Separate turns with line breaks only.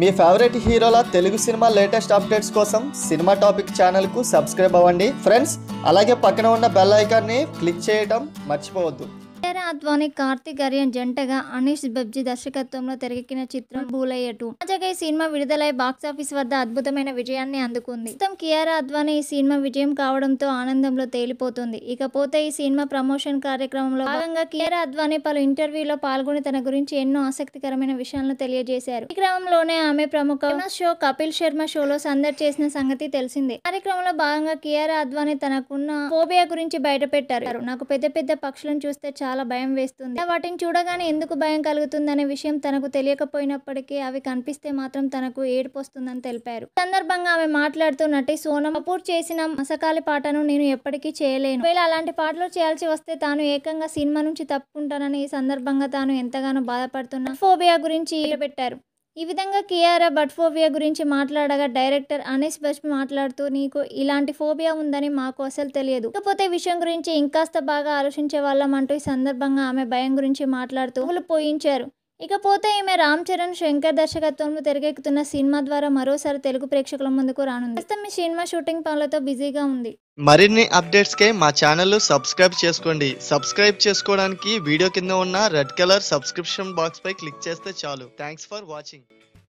మీ favourite హీరోల Telugu cinema latest updates కోసం cinema topic ఛానల్కు సబ్స్క్రైబ్ అవ్వండి ఫ్రెండ్స్ అలాగే పక్కన ఉన్న బెల్ ఐకాన్ని క్లిక్ చేయడం మర్చిపోవద్దు
అద్వానీ కార్తిక్ ఆర్యన్ జంటగా అనీష్ బబ్జీ దర్శకత్వంలో తెరకెక్కిన చిత్రం భూలయ్య టూ తాజాగా ఈ సినిమా విడుదలై బాక్సాఫీస్ వద్ద అద్భుతమైన విజయాన్ని అందుకుంది ప్రస్తుతం కియారా అద్వానీ ఈ సినిమా విజయం కావడంతో ఆనందంలో తేలిపోతుంది ఇకపోతే ఈ సినిమా ప్రమోషన్ కార్యక్రమంలో భాగంగా కియారా అద్వానీ పలు ఇంటర్వ్యూలో పాల్గొని తన గురించి ఎన్నో ఆసక్తికరమైన విషయాలను తెలియజేశారు ఈ క్రమంలోనే ఆమె ప్రముఖ షో కపిల్ శర్మ షోలో సందర్ చేసిన సంగతి తెలిసిందే కార్యక్రమంలో భాగంగా కియారా అద్వానీ తనకున్న ఫోబియా గురించి పెట్టారు నాకు పెద్ద పెద్ద పక్షులను చూస్తే చాలా భయం వేస్తుంది వాటిని చూడగానే ఎందుకు భయం కలుగుతుందనే విషయం తనకు తెలియకపోయినప్పటికీ అవి కనిపిస్తే మాత్రం తనకు ఏడుపు వస్తుందని తెలిపారు సందర్భంగా ఆమె మాట్లాడుతూ నటి సోనం అపూర్ చేసిన మసకాలి పాటను నేను ఎప్పటికీ చేయలేను ఒకవేళ అలాంటి పాటలు చేయాల్సి వస్తే తాను ఏకంగా సినిమా నుంచి తప్పుకుంటానని ఈ సందర్భంగా తాను ఎంతగానో బాధపడుతున్నా ఫోబియా గురించి పెట్టారు ఈ విధంగా కేఆర్ బట్ ఫోబియా గురించి మాట్లాడగా డైరెక్టర్ అనేష్ బజ్ మాట్లాడుతూ నీకు ఇలాంటి ఫోబియా ఉందని మాకు అసలు తెలియదు కాకపోతే విషయం గురించి ఇంకాస్త బాగా ఆలోచించే వాళ్ళం అంటూ ఈ సందర్భంగా ఆమె భయం గురించి మాట్లాడుతూ పోయించారు ఇకపోతే ఈమె రామ్ చరణ్ శంకర్ దర్శకత్వంలో తెరకెక్కుతున్న సినిమా ద్వారా మరోసారి తెలుగు ప్రేక్షకుల ముందుకు రానుంది ప్రస్తుతం ఈ సినిమా షూటింగ్ పనులతో బిజీగా
ఉంది మరిన్ని అప్డేట్స్ కై మా ఛానల్ సబ్స్క్రైబ్ చేసుకోండి సబ్స్క్రైబ్ చేసుకోవడానికి వీడియో కింద ఉన్న రెడ్ కలర్ సబ్స్క్రిప్షన్ బాక్స్ పై క్లిక్ చేస్తే చాలు థ్యాంక్స్ ఫర్ వాచింగ్